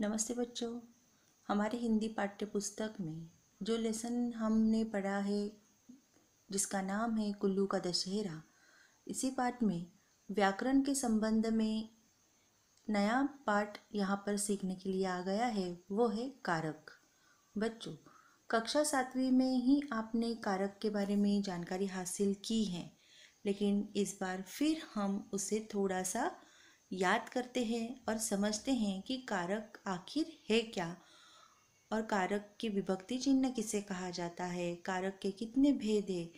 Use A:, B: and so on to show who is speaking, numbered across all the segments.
A: नमस्ते बच्चों हमारे हिंदी पाठ्य पुस्तक में जो लेसन हमने पढ़ा है जिसका नाम है कुल्लू का दशहरा इसी पाठ में व्याकरण के संबंध में नया पाठ यहाँ पर सीखने के लिए आ गया है वो है कारक बच्चों कक्षा सातवीं में ही आपने कारक के बारे में जानकारी हासिल की है लेकिन इस बार फिर हम उसे थोड़ा सा याद करते हैं और समझते हैं कि कारक आखिर है क्या और कारक की विभक्ति चिन्ह किसे कहा जाता है कारक के कितने भेद है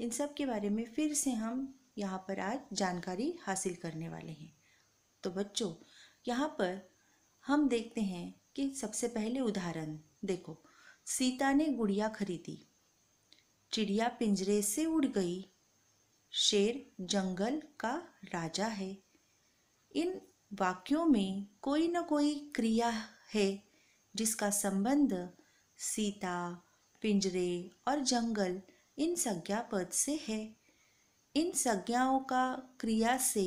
A: इन सब के बारे में फिर से हम यहाँ पर आज जानकारी हासिल करने वाले हैं तो बच्चों यहाँ पर हम देखते हैं कि सबसे पहले उदाहरण देखो सीता ने गुड़िया खरीदी चिड़िया पिंजरे से उड़ गई शेर जंगल का राजा है इन वाक्यों में कोई न कोई क्रिया है जिसका संबंध सीता पिंजरे और जंगल इन संज्ञा पद से है इन संज्ञाओं का क्रिया से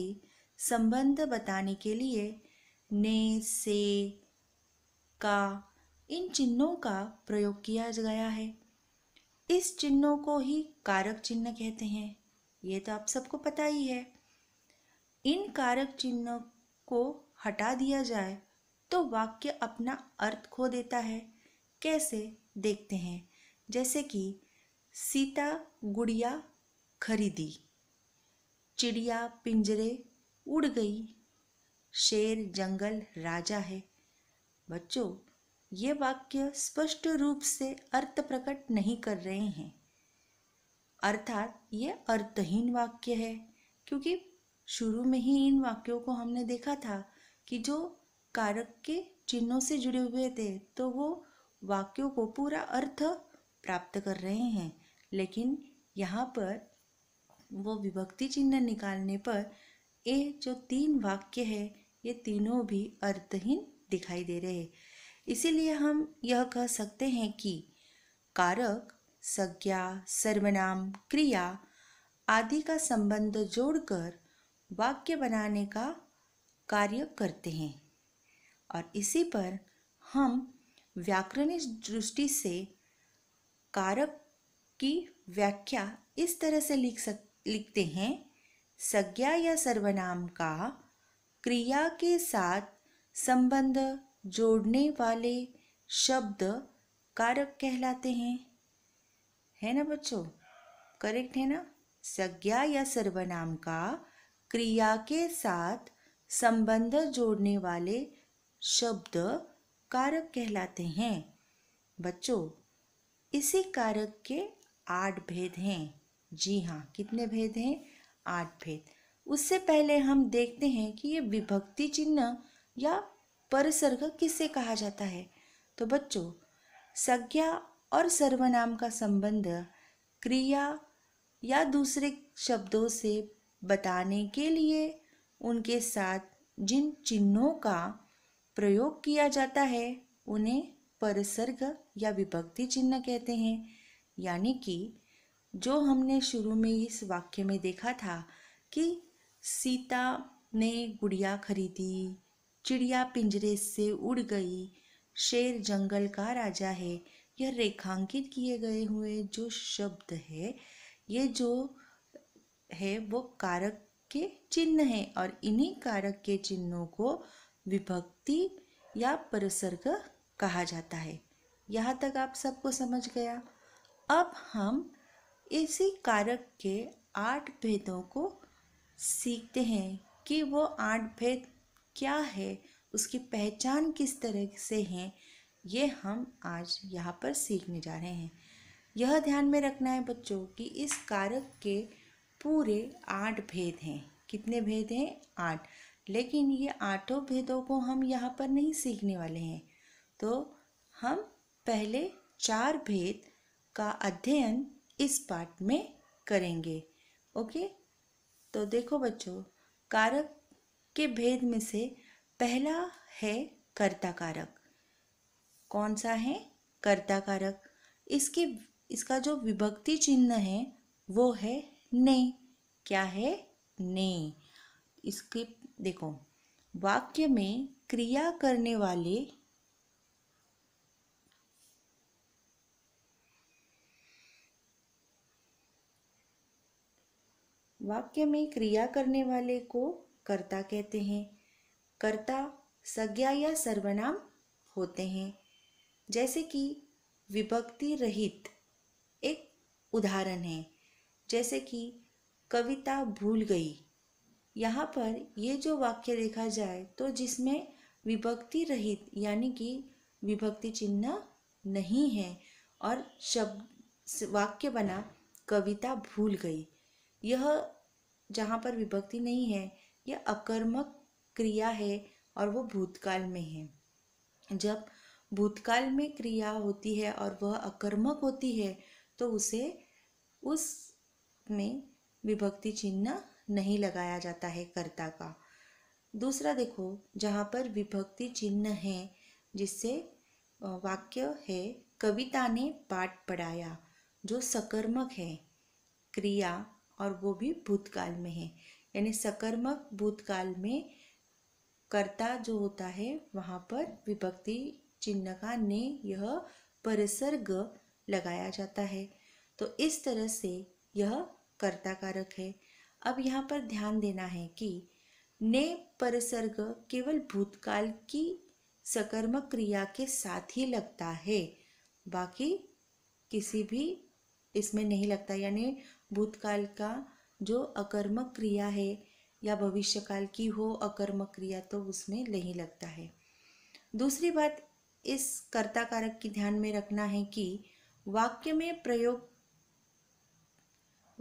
A: संबंध बताने के लिए ने से का इन चिन्हों का प्रयोग किया गया है इस चिन्हों को ही कारक चिन्ह कहते हैं ये तो आप सबको पता ही है इन कारक चिन्हों को हटा दिया जाए तो वाक्य अपना अर्थ खो देता है कैसे देखते हैं जैसे कि सीता गुड़िया खरीदी चिड़िया पिंजरे उड़ गई शेर जंगल राजा है बच्चों ये वाक्य स्पष्ट रूप से अर्थ प्रकट नहीं कर रहे हैं अर्थात ये अर्थहीन वाक्य है क्योंकि शुरू में ही इन वाक्यों को हमने देखा था कि जो कारक के चिन्हों से जुड़े हुए थे तो वो वाक्यों को पूरा अर्थ प्राप्त कर रहे हैं लेकिन यहाँ पर वो विभक्ति चिन्ह निकालने पर ये जो तीन वाक्य है ये तीनों भी अर्थहीन दिखाई दे रहे हैं इसीलिए हम यह कह सकते हैं कि कारक संज्ञा सर्वनाम क्रिया आदि का संबंध जोड़कर वाक्य बनाने का कार्य करते हैं और इसी पर हम व्याकरणिक दृष्टि से कारक की व्याख्या इस तरह से लिख सक लिखते हैं संज्ञा या सर्वनाम का क्रिया के साथ संबंध जोड़ने वाले शब्द कारक कहलाते हैं है ना बच्चों करेक्ट है ना संज्ञा या सर्वनाम का क्रिया के साथ संबंध जोड़ने वाले शब्द कारक कहलाते हैं बच्चों इसी कारक के आठ भेद हैं जी हाँ कितने भेद हैं आठ भेद उससे पहले हम देखते हैं कि ये विभक्ति चिन्ह या परसर्ग किससे कहा जाता है तो बच्चों संज्ञा और सर्वनाम का संबंध क्रिया या दूसरे शब्दों से बताने के लिए उनके साथ जिन चिन्हों का प्रयोग किया जाता है उन्हें परसर्ग या विभक्ति चिन्ह कहते हैं यानी कि जो हमने शुरू में इस वाक्य में देखा था कि सीता ने गुड़िया खरीदी चिड़िया पिंजरे से उड़ गई शेर जंगल का राजा है यह रेखांकित किए गए हुए जो शब्द है ये जो है वो कारक के चिन्ह हैं और इन्हीं कारक के चिन्हों को विभक्ति या परसर्ग कहा जाता है यहाँ तक आप सबको समझ गया अब हम इसी कारक के आठ भेदों को सीखते हैं कि वो आठ भेद क्या है उसकी पहचान किस तरह से है ये हम आज यहाँ पर सीखने जा रहे हैं यह ध्यान में रखना है बच्चों कि इस कारक के पूरे आठ भेद हैं कितने भेद हैं आठ लेकिन ये आठों भेदों को हम यहाँ पर नहीं सीखने वाले हैं तो हम पहले चार भेद का अध्ययन इस पाठ में करेंगे ओके तो देखो बच्चों कारक के भेद में से पहला है कर्ता कारक कौन सा है कर्ता कारक इसके इसका जो विभक्ति चिन्ह है वो है ने क्या है ने इसके देखो वाक्य में क्रिया करने वाले वाक्य में क्रिया करने वाले को कर्ता कहते हैं कर्ता संज्ञा या सर्वनाम होते हैं जैसे कि विभक्ति रहित एक उदाहरण है जैसे कि कविता भूल गई यहाँ पर ये जो वाक्य देखा जाए तो जिसमें विभक्ति रहित यानी कि विभक्ति चिन्ह नहीं है और शब्द वाक्य बना कविता भूल गई यह जहाँ पर विभक्ति नहीं है यह अकर्मक क्रिया है और वो भूतकाल में है जब भूतकाल में क्रिया होती है और वह अकर्मक होती है तो उसे उस में विभक्ति चिन्ह नहीं लगाया जाता है कर्ता का दूसरा देखो जहाँ पर विभक्ति चिन्ह है जिससे वाक्य है कविता ने पाठ पढ़ाया जो सकर्मक है क्रिया और वो भी भूतकाल में है यानी सकर्मक भूतकाल में कर्ता जो होता है वहाँ पर विभक्ति चिन्ह का ने यह परसर्ग लगाया जाता है तो इस तरह से यह कर्ता कारक है अब यहाँ पर ध्यान देना है कि ने परसर्ग केवल भूतकाल की सकर्मक क्रिया के साथ ही लगता है बाकी किसी भी इसमें नहीं लगता यानी भूतकाल का जो अकर्मक क्रिया है या भविष्यकाल की हो अकर्मक क्रिया तो उसमें नहीं लगता है दूसरी बात इस कर्ता कारक की ध्यान में रखना है कि वाक्य में प्रयोग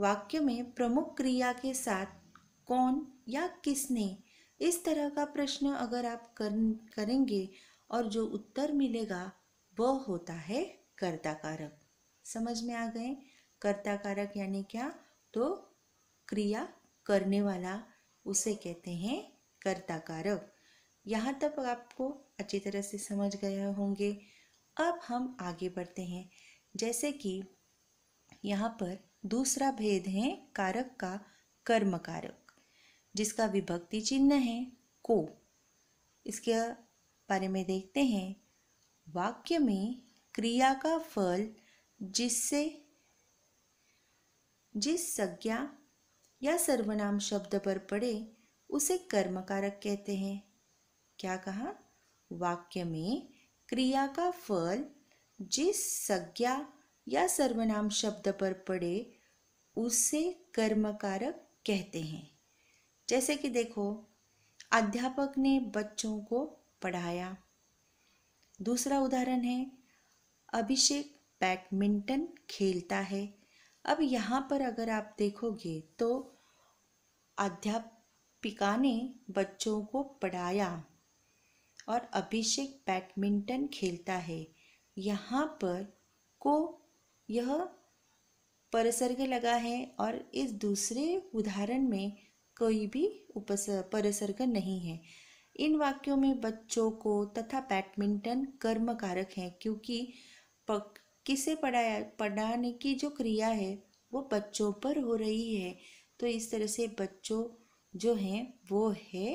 A: वाक्य में प्रमुख क्रिया के साथ कौन या किसने इस तरह का प्रश्न अगर आप कर, करेंगे और जो उत्तर मिलेगा वह होता है कर्ता कारक समझ में आ गए कर्ता कारक यानी क्या तो क्रिया करने वाला उसे कहते हैं कर्ता कारक यहाँ तक आपको अच्छी तरह से समझ गए होंगे अब हम आगे बढ़ते हैं जैसे कि यहाँ पर दूसरा भेद है कारक का कर्म कारक जिसका विभक्ति चिन्ह है को इसके बारे में देखते हैं वाक्य में क्रिया का फल जिससे जिस संज्ञा या सर्वनाम शब्द पर पड़े उसे कर्म कारक कहते हैं क्या कहा वाक्य में क्रिया का फल जिस संज्ञा या सर्वनाम शब्द पर पड़े उसे कर्मकारक कहते हैं जैसे कि देखो अध्यापक ने बच्चों को पढ़ाया दूसरा उदाहरण है अभिषेक बैडमिंटन खेलता है अब यहाँ पर अगर आप देखोगे तो अध्यापिका ने बच्चों को पढ़ाया और अभिषेक बैडमिंटन खेलता है यहाँ पर को यह परसर्ग लगा है और इस दूसरे उदाहरण में कोई भी उपस परसर्ग नहीं है इन वाक्यों में बच्चों को तथा बैडमिंटन कर्म कारक हैं क्योंकि किसे पढ़ाया पढ़ाने की जो क्रिया है वो बच्चों पर हो रही है तो इस तरह से बच्चों जो हैं वो है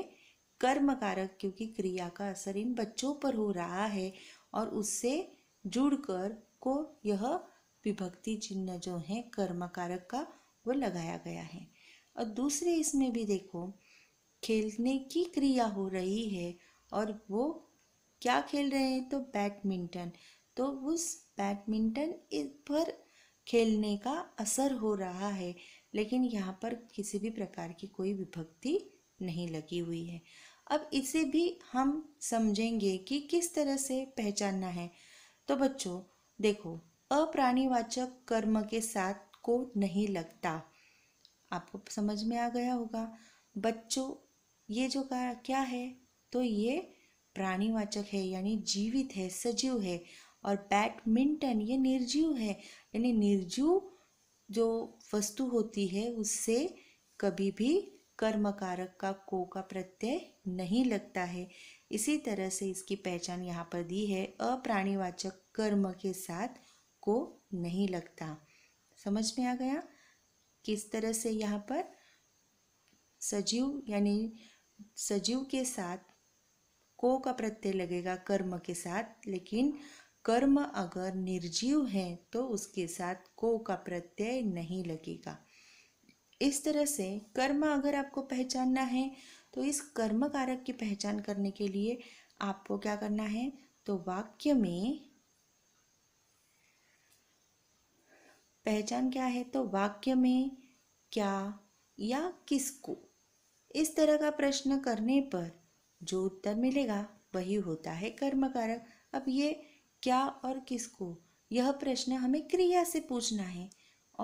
A: कर्म कारक क्योंकि क्रिया का असर इन बच्चों पर हो रहा है और उससे जुड़कर को यह विभक्ति चिन्ह जो है कर्म कारक का वो लगाया गया है और दूसरे इसमें भी देखो खेलने की क्रिया हो रही है और वो क्या खेल रहे हैं तो बैडमिंटन तो उस बैडमिंटन इस पर खेलने का असर हो रहा है लेकिन यहाँ पर किसी भी प्रकार की कोई विभक्ति नहीं लगी हुई है अब इसे भी हम समझेंगे कि किस तरह से पहचानना है तो बच्चों देखो अप्राणीवाचक कर्म के साथ को नहीं लगता आपको समझ में आ गया होगा बच्चों ये जो का क्या है तो ये प्राणीवाचक है यानी जीवित है सजीव है और बैडमिंटन ये निर्जीव है यानी निर्जीव जो वस्तु होती है उससे कभी भी कर्मकारक का को का प्रत्यय नहीं लगता है इसी तरह से इसकी पहचान यहाँ पर दी है अप्राणीवाचक कर्म के साथ को नहीं लगता समझ में आ गया किस तरह से यहाँ पर सजीव यानी सजीव के साथ को का प्रत्यय लगेगा कर्म के साथ लेकिन कर्म अगर निर्जीव है तो उसके साथ को का प्रत्यय नहीं लगेगा इस तरह से कर्म अगर आपको पहचानना है तो इस कर्म कारक की पहचान करने के लिए आपको क्या करना है तो वाक्य में पहचान क्या है तो वाक्य में क्या या किसको इस तरह का प्रश्न करने पर जो उत्तर मिलेगा वही होता है कर्मकारक अब ये क्या और किसको यह प्रश्न हमें क्रिया से पूछना है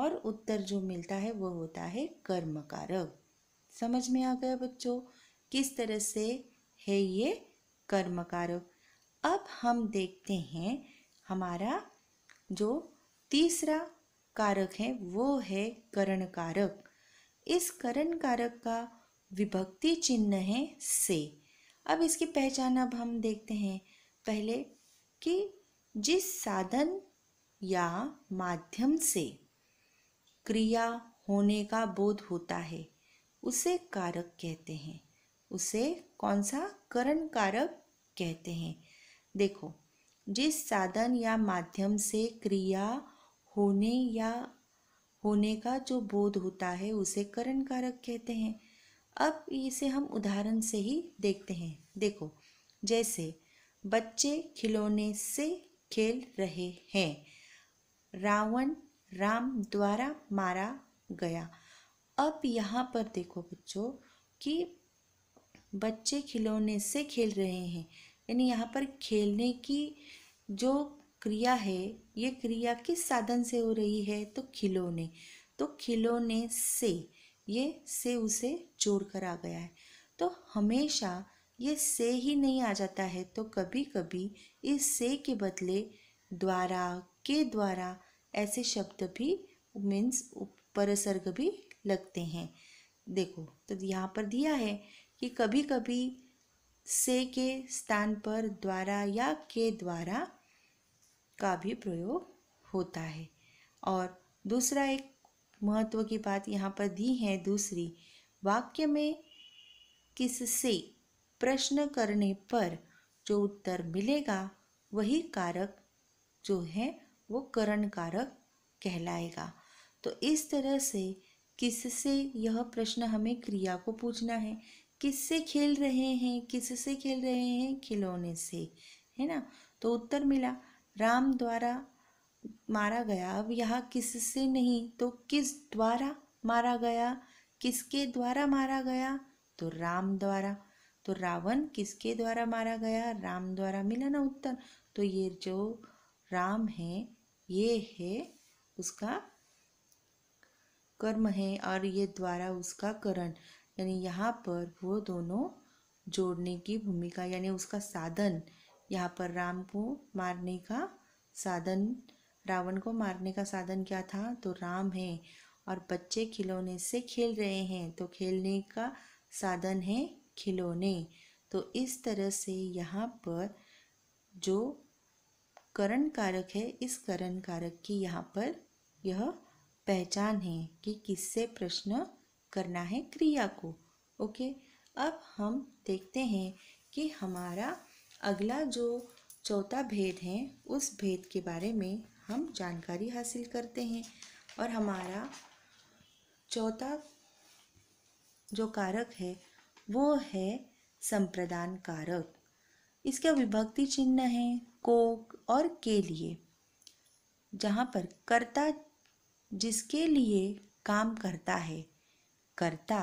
A: और उत्तर जो मिलता है वह होता है कर्म कारक समझ में आ गया बच्चों किस तरह से है ये कर्मकारक अब हम देखते हैं हमारा जो तीसरा कारक है वो है करण कारक इस करण कारक का विभक्ति चिन्ह है से अब इसकी पहचान अब हम देखते हैं पहले कि जिस साधन या माध्यम से क्रिया होने का बोध होता है उसे कारक कहते हैं उसे कौन सा करण कारक कहते हैं देखो जिस साधन या माध्यम से क्रिया होने या होने का जो बोध होता है उसे करण कारक कहते हैं अब इसे हम उदाहरण से ही देखते हैं देखो जैसे बच्चे खिलौने से खेल रहे हैं रावण राम द्वारा मारा गया अब यहाँ पर देखो बच्चों कि बच्चे खिलौने से खेल रहे हैं यानी यहाँ पर खेलने की जो क्रिया है ये क्रिया किस साधन से हो रही है तो खिलौने तो खिलौने से ये से उसे जोड़ कर आ गया है तो हमेशा ये से ही नहीं आ जाता है तो कभी कभी इस से के बदले द्वारा के द्वारा ऐसे शब्द भी मीन्स परसर्ग भी लगते हैं देखो तो यहाँ पर दिया है कि कभी कभी से के स्थान पर द्वारा या के द्वारा का भी प्रयोग होता है और दूसरा एक महत्व की बात यहाँ पर दी है दूसरी वाक्य में किससे प्रश्न करने पर जो उत्तर मिलेगा वही कारक जो है वो करण कारक कहलाएगा तो इस तरह से किससे यह प्रश्न हमें क्रिया को पूछना है किससे खेल रहे हैं किससे खेल रहे हैं खिलौने से है ना तो उत्तर मिला राम द्वारा मारा गया अब यह किससे नहीं तो किस द्वारा मारा गया किसके द्वारा मारा गया तो राम द्वारा तो रावण किसके द्वारा मारा गया राम द्वारा मिला ना उत्तर तो ये जो राम है ये है उसका कर्म है और ये द्वारा उसका करण यानी यहाँ पर वो दोनों जोड़ने की भूमिका यानी उसका साधन यहाँ पर राम को मारने का साधन रावण को मारने का साधन क्या था तो राम है और बच्चे खिलौने से खेल रहे हैं तो खेलने का साधन है खिलौने तो इस तरह से यहाँ पर जो करण कारक है इस करण कारक की यहाँ पर यह पहचान है कि किससे प्रश्न करना है क्रिया को ओके अब हम देखते हैं कि हमारा अगला जो चौथा भेद है उस भेद के बारे में हम जानकारी हासिल करते हैं और हमारा चौथा जो कारक है वो है संप्रदान कारक इसका विभक्ति चिन्ह है को और के लिए जहाँ पर कर्ता जिसके लिए काम करता है कर्ता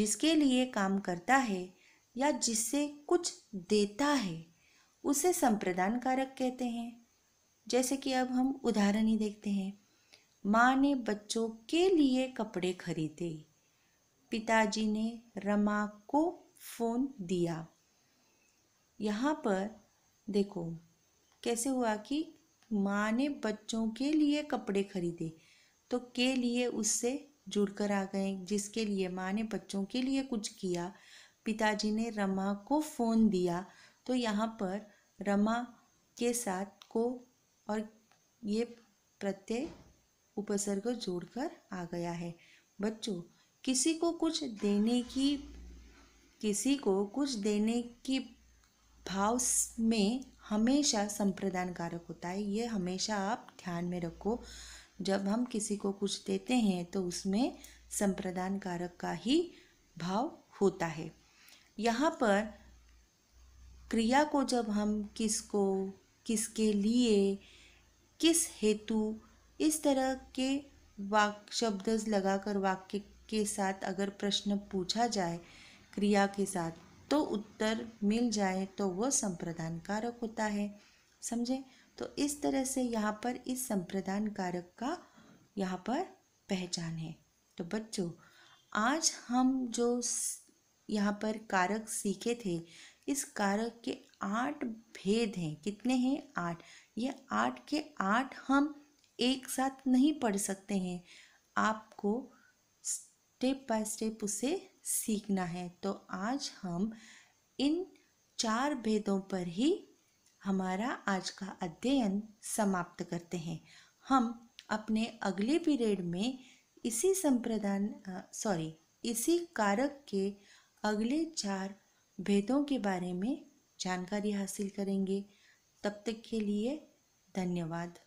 A: जिसके लिए काम करता है या जिससे कुछ देता है उसे संप्रदान कारक कहते हैं जैसे कि अब हम उदाहरण ही देखते हैं माँ ने बच्चों के लिए कपड़े खरीदे पिताजी ने रमा को फ़ोन दिया यहाँ पर देखो कैसे हुआ कि माँ ने बच्चों के लिए कपड़े खरीदे तो के लिए उससे जुड़कर आ गए जिसके लिए माँ ने बच्चों के लिए कुछ किया पिताजी ने रमा को फ़ोन दिया तो यहाँ पर रमा के साथ को और ये प्रत्यय उपसर्ग जोड़कर आ गया है बच्चों किसी को कुछ देने की किसी को कुछ देने की भाव में हमेशा संप्रदान कारक होता है ये हमेशा आप ध्यान में रखो जब हम किसी को कुछ देते हैं तो उसमें संप्रदान कारक का ही भाव होता है यहाँ पर क्रिया को जब हम किसको किसके लिए किस हेतु इस तरह के वाक शब्द लगाकर वाक्य के साथ अगर प्रश्न पूछा जाए क्रिया के साथ तो उत्तर मिल जाए तो वह संप्रदान कारक होता है समझे तो इस तरह से यहाँ पर इस संप्रदान कारक का यहाँ पर पहचान है तो बच्चों आज हम जो यहाँ पर कारक सीखे थे इस कारक के आठ भेद हैं कितने हैं आठ ये आठ के आठ हम एक साथ नहीं पढ़ सकते हैं आपको स्टेप बाय स्टेप उसे सीखना है तो आज हम इन चार भेदों पर ही हमारा आज का अध्ययन समाप्त करते हैं हम अपने अगले पीरियड में इसी संप्रदान सॉरी इसी कारक के अगले चार भेदों के बारे में जानकारी हासिल करेंगे तब तक के लिए धन्यवाद